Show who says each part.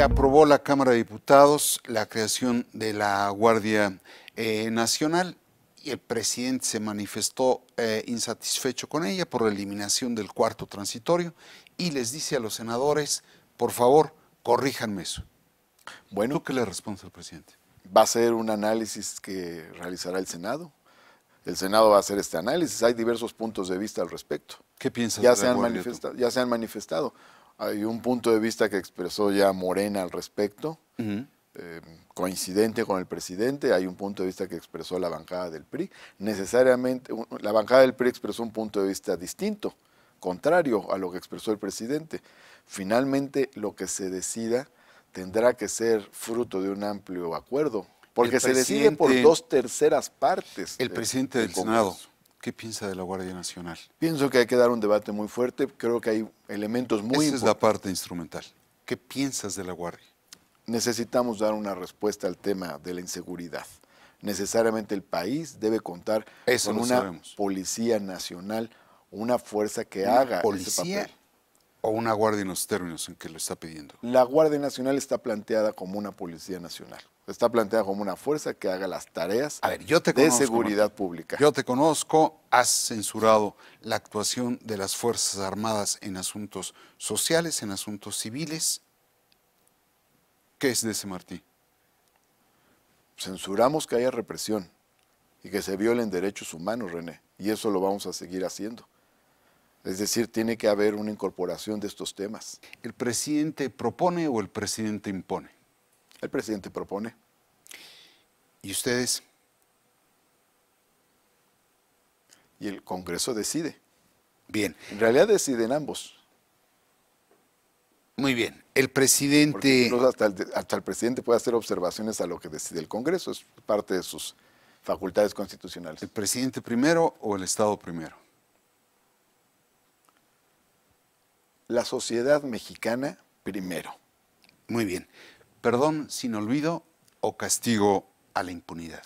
Speaker 1: aprobó la Cámara de Diputados la creación de la Guardia eh, Nacional y el presidente se manifestó eh, insatisfecho con ella por la eliminación del cuarto transitorio y les dice a los senadores, por favor, corríjanme eso.
Speaker 2: Bueno, qué le responde al presidente? Va a ser un análisis que realizará el Senado. El Senado va a hacer este análisis. Hay diversos puntos de vista al respecto. ¿Qué piensas? Ya, ya se han manifestado. Hay un punto de vista que expresó ya Morena al respecto,
Speaker 1: eh,
Speaker 2: coincidente con el presidente, hay un punto de vista que expresó la bancada del PRI. Necesariamente, la bancada del PRI expresó un punto de vista distinto, contrario a lo que expresó el presidente. Finalmente, lo que se decida tendrá que ser fruto de un amplio acuerdo, porque se decide por dos
Speaker 1: terceras partes. El presidente del Senado ¿Qué piensa de la Guardia Nacional?
Speaker 2: Pienso que hay que dar un debate muy fuerte. Creo que hay elementos muy... Esa es la
Speaker 1: parte instrumental.
Speaker 2: ¿Qué piensas de la Guardia? Necesitamos dar una respuesta al tema de la inseguridad. Necesariamente el país debe contar con una policía nacional, una fuerza que haga policía ese
Speaker 1: o una guardia en los términos en que lo está pidiendo?
Speaker 2: La Guardia Nacional está planteada como una policía nacional. Está planteada como una fuerza que haga las tareas de seguridad
Speaker 1: pública. Yo te conozco, has censurado la actuación de las Fuerzas Armadas en asuntos sociales, en asuntos civiles. ¿Qué es de ese Martí? Censuramos que haya represión y que se violen
Speaker 2: derechos humanos, René, y eso lo vamos a seguir haciendo. Es decir, tiene que haber una
Speaker 1: incorporación de estos temas. ¿El presidente propone o el presidente impone? El presidente propone. ¿Y ustedes?
Speaker 2: Y el Congreso decide. Bien. En realidad deciden ambos. Muy bien. El presidente... Hasta el, hasta el, presidente puede hacer observaciones a lo que decide el Congreso. Es parte de sus facultades constitucionales. ¿El
Speaker 1: presidente primero o el Estado primero?
Speaker 2: la sociedad mexicana
Speaker 1: primero. Muy bien. Perdón sin olvido o castigo a la impunidad.